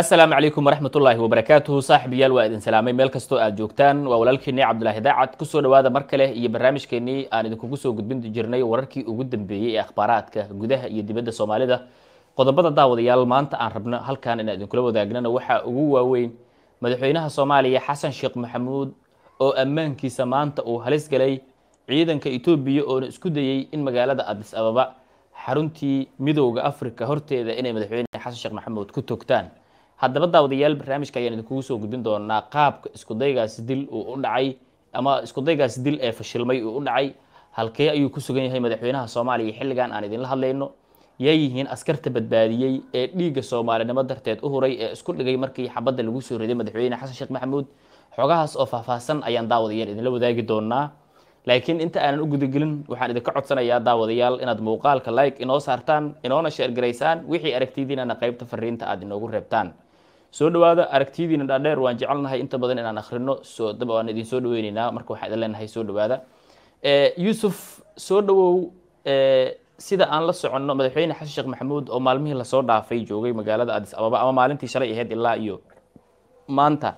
asalaamu calaykum waraxmatullaahi wabarakaatuhu saaxibayaal waa idin salaamay meel kastoo aad joogtaan waa walaalkiinii cabdulaahi daacad kusoo dhawaada mar kale iyo barnaamijkeenii aan idinkugu soo gudbin jirnay wararkii ugu dambeeyey ee akhbaaraadka gudaha iyo dibadda soomaalida qodobada daawadayaal maanta aan rabno halkan inaan idinkula wadaagnana waxaa ugu waaweyn madaxweynaha soomaaliya xasan sheekh maxamuud oo ammaankiisa maanta uu halis galay ciidanka etoobiya oona isku dayey in magaalada adis ababa xaruntii midowda afrika horteeda inay madaxweyne xasan sheekh maxamuud ku togtaan haddaba daawadayaal barnaamijka ayaan idinkugu soo gudbin doonaa qaabka iskudaygaas dil uu u dhacay ama iskudaygaas dil ee fashilmay uu u dhacay halkee ayuu ku sugan yahay madaxweynaha soomaaliya xilligan aan idinla hadlayno yay yihiin askarta badbaadiyey ee dhiigga soomaalinimo darteed u huray ee isku dhigay markii xabadda lagu soo riday madaxweyne xasan sheekh maxamuud xogahaas oo faahfaahsan ayaan daawadayaal idinla wadaagi doonaa laakiin inta aanan u gudagelin waxaan idinka codsanayaa daawadayaal inaad muuqaalka like inoo saartaan inoona sheergaraysaan wixii aragtiydiinana qaybta fariinta aad inoogu reebtaan soo dhawaada aragtiyadiina dhaadheer waan jecelnahay inta badan inaan akrino soo dab waan idin soo dhaweyneynaa marka waxaan idin leenahay soo dhawaada eh, yuusuf soo dhawow eh, sida aan la soconno madaxweyne xasan sheekh maxamuud oo maalmihii lasoo dhaafay joogay magaalada adis ababa ama maalintii shalay ahayd ilaa iyo maanta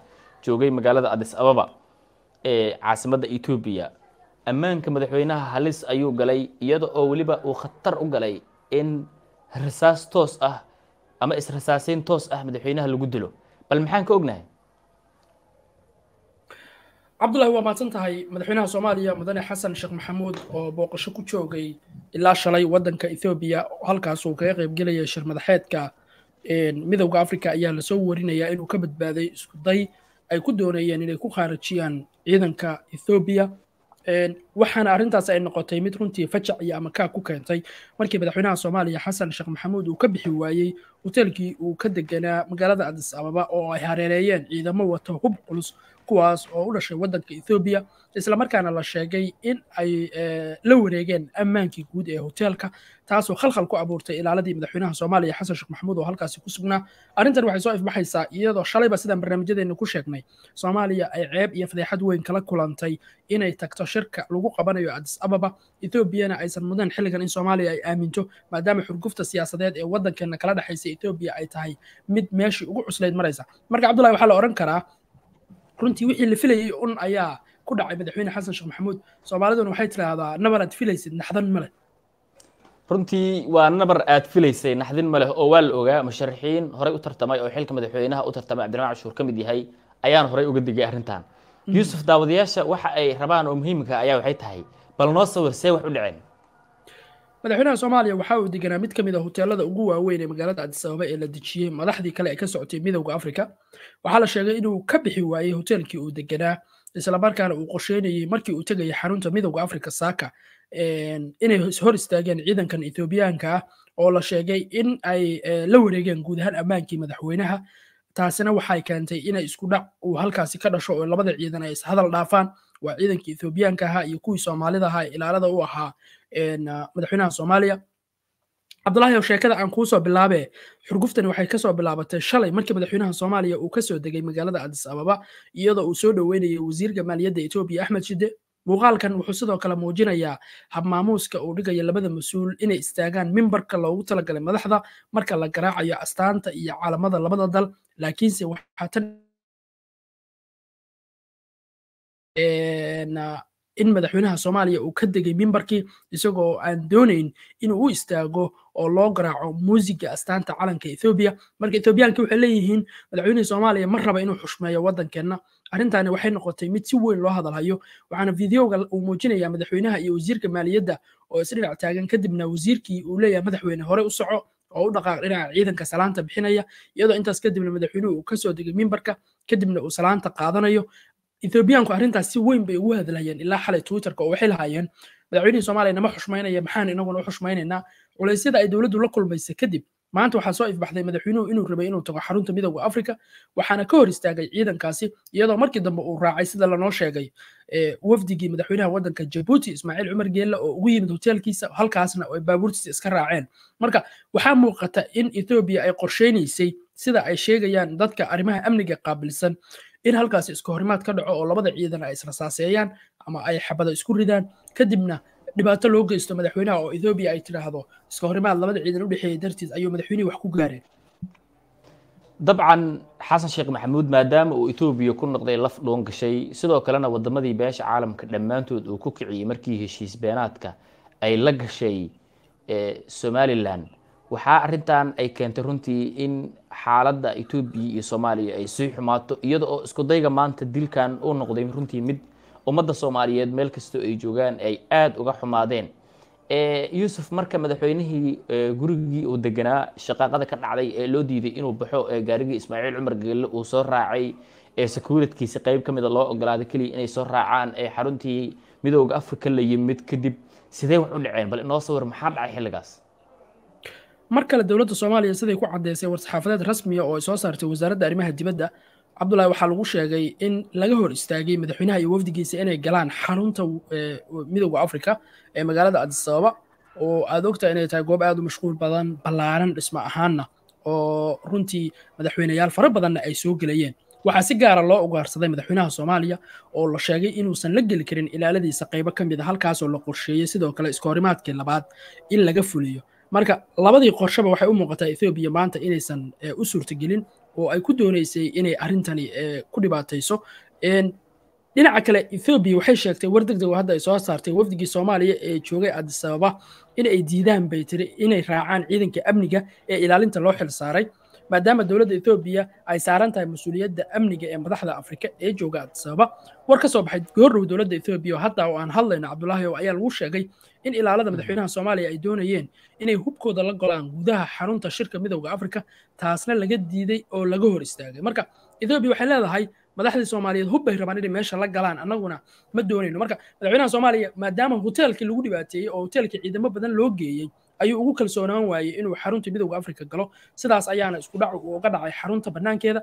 joogay magaalada adis ababa ee eh, caasimadda etoobiya ammaanka madaxweynaha halis ayuu galay iyada oo weliba uu khatar u galay in rasaas toos ah ama israsaasiin toos ah madaxweynaha lagu dilo bal maxaan ka ognahay cabdullahi waa maadsan tahay madaxweynaha soomaaliya mudane xasan sheekh maxamuud oo booqasho ku joogay ilaa shalay waddanka ethoobiya halkaasuu kaga qaybgelayay shir madaxeedka midowda africa ayaa lasoo warinayaa inuu ka badbaaday iskuday ay ku doonayeen inay ku khaarijiyaan ciidanka ethoobiya waxaana arrintaas ay noqotay mid runtii fajac iyo ama ku keentay markii madaxweynaha soomaaliya xasan sheekh maxamuud uu ka bixi waayey hoteelkii uu ka deganaa magaalada adis ababa oo ay hareereeyeen ciidamo wato hub culus kuwaas oo u dhashay waddanka ethoobiya isla markaana la sheegay in ay eh, la wareegeen ammaankii guud ee hoteelka taasoo khalkhal ku abuurtay ilaaladii madaxweynaha soomaaliya xasan sheekh maxamuud oo halkaasi ku sugnaa arrintan waxay soo ifbaxaysaa iyadoo shalayba sidaan barnaamijyadeenna ku sheegnay soomaaliya ay ceeb iyo fadeexad weyn kala kulantay inay tagto shirka lagu qabanayo adis ababa ethoobiyana aysan mudan xilligan in soomaaliya ay aaminto maadaama xurgufta siyaasadeed ee waddankeenna kala dhexaysa etoobiya ay tahay mid meeshii ugu cuslayd maraysa marka cabdullahi waxaa la odhan karaa runtii wixii la filayey un ayaa ku dhacay madaxweyne xasan sheekh maxamuud soomaaliduna waxay tidhaahdaa nabar aad filaysid naxdan ma leh runtii waa nabar aad filaysay naxdin ma leh oo waa la ogaa musharaxiin horey u tartamay oo xilka madaxweynaha u tartamay cabdiramaan cashuur ka mid yahay ayaan horey uga digay arrintan hmm. yuusuf daawadayaasha waxa ay rabaan oo muhiimka ah ayaa waxay tahay bal noo sawirsee wax u dhaceen madaxweynaha soomaaliya waxa uu deganaa mid ka mid a ah hoteelada ugu waaweyn ee magaalada cadisababa ee la dejiyey madaxdii kale ee ka socotay midowda afrika waxaa la sheegay inuu ka bixi waayey hoteelkii uu deganaa islamarkaana uu qorsheynayey markii uu tegayay xarunta midowda afrika saaka inay hor istaageen ciidankan ethoobiyaanka ah oo la sheegay in ay la wareegeen guud ahaan ammaankii madaxweynaha taasina waxay keentay inay isku dhac uu halkaasi ka dhasho oo labada ciidan ay is hadal dhaafaan waa ciidankii ethoobiyaanka ahaa iyo kuwii soomaalida ahaa ilaalada u ahaa ah, madaxweynaha soomaaliya cabdulahiyow sheekada aan kuusoo bilaabee xurguftani waxay kasoo bilaabatay shalay markii madaxweynaha soomaaliya uu kasoo degay magaalada adis ababa iyadoo uu soo dhoweynayay wasiirka maaliyadda etoobiya axmed shide muuqaalkan wuxuu sidoo kale muujinayaa habmaamuuska uu dhigaya labada mas-uul inay istaagaan mimbarka loogu talagalay madaxda marka la garaacayo astaanta iyo calamada labada dal laakiinse waxaa tan Eh, in madaxweynaha soomaaliya uu ka degay mimbarkii isagoo aan doonayn inuu u istaago oo loo garaaco muusiga astaanta calanka ethoobiya marka ethoobiyaanka waxay leeyihiin madaxweynihii soomaaliya ma raba inuu xushmeeyo waddankeenna arrintani waxay noqotay mid si weyn loo hadalhayo waxaana videoga uu muujinayaa madaxweynaha iyo wasiirka maaliyadda oo isdhinac taagan kadibna wasiirkii uu leeyahay madaxweyne hore u soco oo u dhaqaaq dhinaca ciidanka salaanta bixinaya iyadoo intaas kadibna madaxweynuhu uu kasoo degay mimbarka kadibna uu salaanta qaadanayo ethoobiyaanku arrintaas si weyn bay ugu hadlayeen ilaa xalay twitterka oo waxay lahaayeen madaxweynihii soomaaliya nama xushmaynaya maxaan inaguna u xushmaynaynaa culaysyada ay dowladdu la kulmaysa kadib maanta waxaa soo ifbaxday madaxweynuhu inuu rabay inuu tago xarunta midowda afrika waxaana ka hor istaagay ciidankaasi iyadoo markii dambe uu raacay sida lanoo sheegay wafdigii madaxweynaha waddanka jabuuti ismaaciil cumar geelle oo ugu yimid hoteelkiisa halkaasna ay baabuurtiisa iska raaceen marka waxaa muuqata in ethoobiya ay qorsheynaysay sida ay sheegayaan dadka arrimaha amniga qaabilsan in halkaasi isku horimaad ka dhaco oo labada ciidan ay israsaaseeyaan ama ay xabada isku ridaan kadibna dhibaato loo geysto madaxweynaha oo ethoobiya ay tidhaahdo iska horimaad labada ciidan u dartiis ayuu madaxweynihii wax ku gaareen dabcan xasan sheekh maxamuud maadaama uu etoobiya ku noqday laf dhoon gashay sidoo kalena waddamadii beesha caalamka dhammaantood uu ku kiciyey markii heshiis beenaadka ay la gashay somalilan waxaa arintan ay keentay runtii in xaalada etoobiya iyo soomaaliya ay sii xumaato iyada oo isku maanta dilkan uu noqday runtii mid ummadda soomaaliyeed meel kastoo ay joogaan ay aada uga xumaadeen eh, yuusuf marka madaxweynihii eh, gurigii uu deganaa shaqaaqada ka dhacday ee loo diiday inuu baxo ee eh, gaarigii ismaaciil cumar geelle uu soo raacay ee sakuuladkiisa qeyb ka mida ah loo ogolaaday keliya inay soo raacaan ee xaruntii midooga afrika la yimid kadib sidee wax u dhaceen bal inoo sawir maxaa dhacay xilligaas mar kale dowladda soomaaliya siday ku caddeysay war-saxaafadeed rasmiya ah oo ay soo saartay wasaaradda arrimaha dibadda cabdulaahi waxaa lagu sheegay in laga hor istaagay madaxweynaha iyo wafdigiisa inay galaan xarunta eh, midowda africa ee magaalada adisababa oo aad ogtahay inay tahay goob aad u mashquul badan ballaaran dhismo ahaanna oo runtii madaxweyneyaal fara badanna ay soo gelayeen waxaa si gaara ah loo ugaarsaday madaxweynaha soomaaliya oo la sheegay inuusan la geli karin ilaaladiisa qaybo ka mid a ah, halkaasoo la qorsheeyey sidoo kale iska labaad in laga fuliyo marka labadii qorshaba waxay u muuqataa ethoobiya maanta inaysan eh, u suurtagelin oo ay ku doonaysay inay arrintani eh, ku dhibaatayso dhinaca kale ethoobiya waxay sheegtay war degdeg oo hadda ay soo saartay wafdigii soomaaliya ee joogay adisababa in ay diidaan bay tiri inay raacaan ciidanka amniga ee ilaalinta loo xil saaray maadaama dowladda etoobiya ay saaran tahay mas-uuliyadda amniga ee madaxda afrika ee jooga adisababa war ka soo baxay goorrow dowladda ethoobiya oo hadda oo aan hadlayno cabdulaahi oo ayaa lagu sheegay in ilaalada madaxweynaha soomaaliya ay doonayeen inay hubkooda la golaan gudaha xarunta shirka midowda afrika taasna laga diiday oo laga hor istaagay marka etoobiya waxay leedahay madaxdii soomaaliyeed hub bay rabaan inay meesha la galaan annaguna ma doonayno marka madaxweynaha soomaaliya maadaama hoteelkii lagu dhibaateeyey oo hoteelkii ciidamo badan loo geeyey ayuu ugu kalsoonaan waayey inuu xarunta midowga africa galo sidaas ayaana isku dhacu uga dhacay xarunta bannaankeeda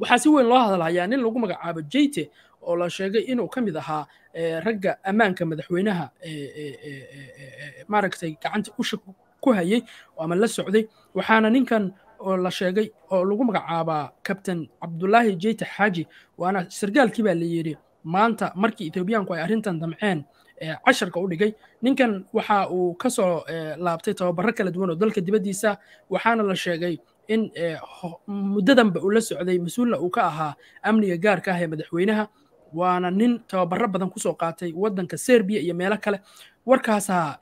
waxaa si weyn loo hadalhayaa nin lagu magacaabo jeyte oo la sheegay inuu ka mid ahaa eh, ragga ammaanka madaxweynaha eh, eh, maaragtay gacanta usha ku hayey ama la socday waxaana ninkan oo la sheegay oo lagu magacaabaa kabtain cabdulaahi jeyte xaaji waana sargaalkii baa la yidhi maanta markii etoobiyaanku ay arrintan damceen casharka u dhigay ninkan waxa uu ka soo laabtay tababaro kala duwan oo dalka dibaddiisa waxaana la sheegay in muddadanba uu socday mas-uulna uu ka ahaa amniga gaarka ah ee madaxweynaha waana nin tababaro badan kusoo qaatay waddanka serbiya iyo meelo kale warkaasaa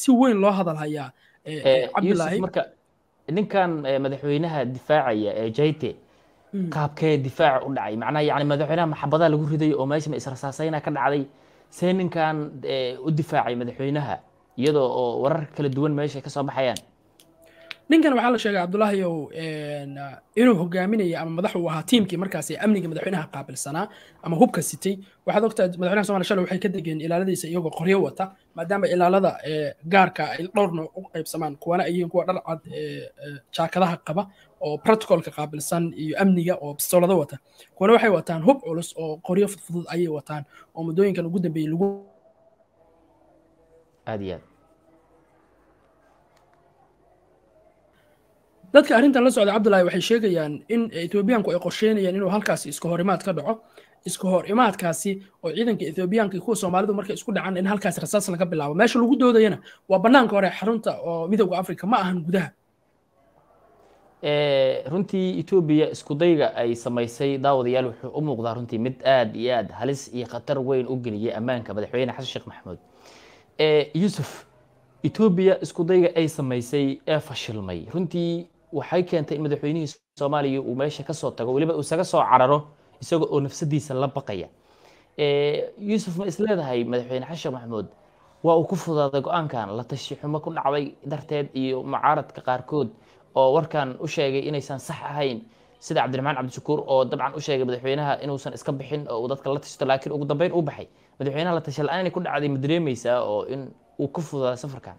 si weyn loo hadalhayaa hayaa cabdilaahi marka ninkan madaxweynaha difaacaya ee jayte qaabkee hmm. difaaca u dhacay macnaha yani madaxweynaha maxabadaa lagu riday oo meesha ma israsaasayna ka dhacday see ninkan eh, u difaacay madaxweynaha iyadoo oo wararka kala duwan meesha ka soo baxayaan ninkan waxaa la sheegay cabdulaahi ow inuu hogaaminaya ama madax uu ahaa tiimkii markaas amniga madaxweynaha qaabilsanaa ama hubka sitay waxaad ogtaa madaxweynaha somaliya shalay waxay ka degeen ilaaladiisa iyagoo qoryo wata maadaama ilaalada gaarka ay dhowrna u qaybsamaan kuwana ay kuwa dharcad cad jaakadaha qaba oo protocolka qaabilsan iyo amniga oo bistoolada wata kuwana waxay wataan hub culus oo qoryo fudfudud ayay wataan oo muddooyinkan ugu dambeeyey lagu aad iyo aad dadka arrintan la socda cabdulaahi waxay sheegayaan in etoobiyaanku ay qorsheynayaan inuu halkaasi iska horimaad ka dhaco iska hor imaadkaasi oo ciidanka ethoobiyaanka iyo kuwa soomaalidu markay isku dhacaan in halkaasi rasaas laga bilaabo meesha lagu doodayana waa bannaanka hore xarunta oo midooda africa ma ahan gudaha eh, runtii etoobiya iskudayga ay samaysay daawadayaal wuxuu u muuqdaa runtii mid aad iyo aad halis iyo khatar weyn u geliyay ammaanka madaxweyne xasan sheekh maxamuud eh, yuusuf etoobiya iskudayga ay samaysay ee fashilmay runtii waxay keentay in madaxweynihii soomaaliya uu meesha kasoo tago weliba isaga soo cararo isaga oo nafsadiisa la baqaya eh, yuusuf ma is leedahay madaxweyne xashan maxmuud waa uu ku fudaaday go-aankan la tashi xumo ku dhacday darteed iyo mucaaradka qaarkood oo warkan u sheegay inaysan sax ahayn sida cabdiraxmaan cabdishakuur oo dabcan u sheegay madaxweynaha inuusan iska bixin oo uu dadka la tashto laakiin ugu dambeyn uu baxay madaxweynaha la tasha la-aan inay ku dhacday ma dareemaysaa oo in uu ku fududaa safarkan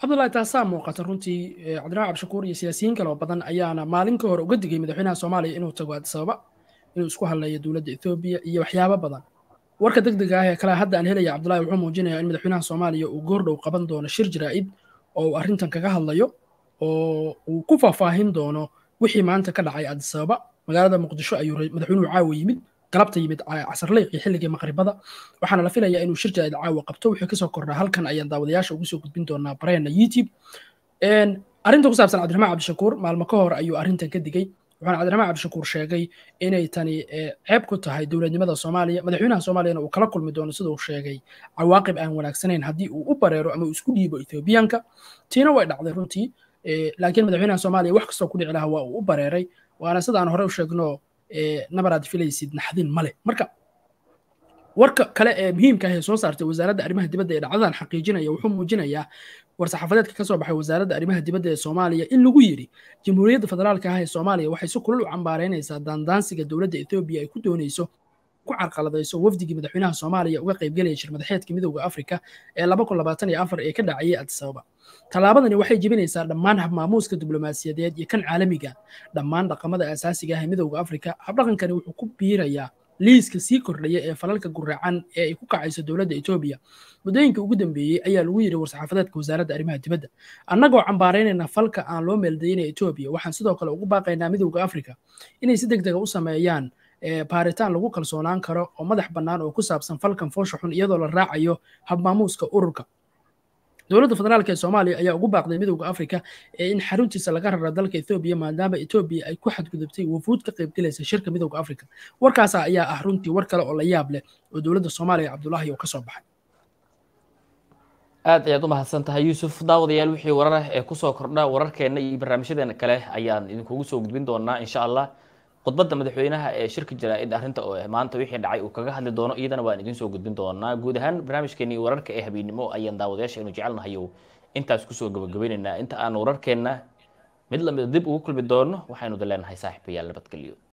cabdullahi taasaa muuqata runtii cabdinaac cabdishakuur iyo siyaasiyiin kale oo badan ayaana maalin ka hor uga digay madaxweynaha soomaaliya inuu tago adisababa inuu isku hadlayo dowladda ethoobiya iyo waxyaabo badan warka deg dega ah ee kale hadda aan helaya cabdullahi wuxuu muujinayaa in madaxweynaha soomaaliya uu goordhow qaban doono shir jaraa'id oo uu arrintan kaga hadlayo oo uu ku faahfaahin doono wixii maanta ka dhacay adisababa magaalada muqdisho ayuu madaxweynuhu caawa yimid galabta yimid casarleyqii xilligii maqribada waxaana la filayaa inuu shir jaadid caawa qabto wuxuu kasoo kordhaa halkan ayaan daawadayaasha ugu soo gudbin doonaa bareena youtube arrinta ku saabsan cabdiraxmaan cabdishakuur maalmo ka hor ayuu arrintan ka digey wuxuuna cabdiraxmaan cabdishakuur sheegay inay tani e, ceeb ku tahay dowladnimada soomaaliya madaxweynaha soomaaliyana uu kala kulmi doono siduu sheegay cawaaqib aan wanaagsanayn haddii uu u bareero ama uu isku dhiibo ethoobiyaanka tiina way dhacday runtii e, laakiin madaxweynaha soomaaliya wax kastoo ku dhici lahaa waa uu u bareeray waana sidaan hore u sheegno nabar aad filaysid naxdin male marka warka kale ee muhiimka ah ee soo saartay wasaaradda arrimaha dibadda ee dhacdadan xaqiijinaya wuxuu muujinayaa war-saxaafadeedka ka soo baxay wasaaradda arrimaha dibadda ee soomaaliya in lagu yidhi jamhuuriyadda federaalka ah ee soomaaliya waxay si kulal u cambaaraynaysaa daandaansiga dowladda ethoobiya ay ku doonayso ku carqaladayso wafdigii madaxweynaha soomaaliya uga qaybgelaya shir madaxeedka midooda afrika ee ee ka dhacayay adisababa tallaabadani waxay jibinaysaa dhammaan habmaamuuska diblomaasiyadeed iyo kan caalamiga ah. dhammaan dhaqamada aasaasiga ah ee midooda afrika habdhaqankani wuxuu ku biirayaa liiska sii kordhaya ee falalka guraacan ee ay ku kacayso dowladda etoobiya muddooyinkii ugu dambeeyey ayaa lagu yidhi war-saxaafadeedka wasaaradda arrimaha dibadda annagoo cambaaraynayna falka aan loo meeldayeyna etoobiya waxaan sidoo kale ugu baaqaynaa midowda afrika inay si deg dega ah u sameeyaan baaritaan lagu kalsoonaan karo oo madax bannaan oo ku saabsan falkan foosha xun iyadoo la raacayo habmaamuuska ururka dowladda federaalk ee soomaaliya ayaa ugu baaqday midowda africa ee in xaruntiisa laga raro dalka ethoobiya maadaama etoobiya ay ku xadgudubtay wufuud ka qaybgelaysa shirka midowda afrika warkaasa ayaa ah runtii war kale oo la yaab leh oo dowladda soomaaliya cabdulaahi oo ka soo baxay aad ayaad u mahadsan tahay yuusuf daawadayaal wixii warar ah ee kusoo kordha wararkeenna iyo barnaamijyadeena kale ayaan idinkugu soo gudbin doonaa insha allah khudbadda madaxweynaha ee shirka jaraa-id arrinta oo eh, maanta wixii dhacay uu kaga hadli doono iyadana waan idin soo gudbin doonaa guud ahaan barnaamijkeennii wararka ee habeennimo ayaan daawadayaasha inu jecelnahayo intaas kusoo gabagabaynaynaa inta aan wararkeenna mid lamida dib ugu kulmi doono waxaynu da leenahay saaxiibayaal nabadgelyo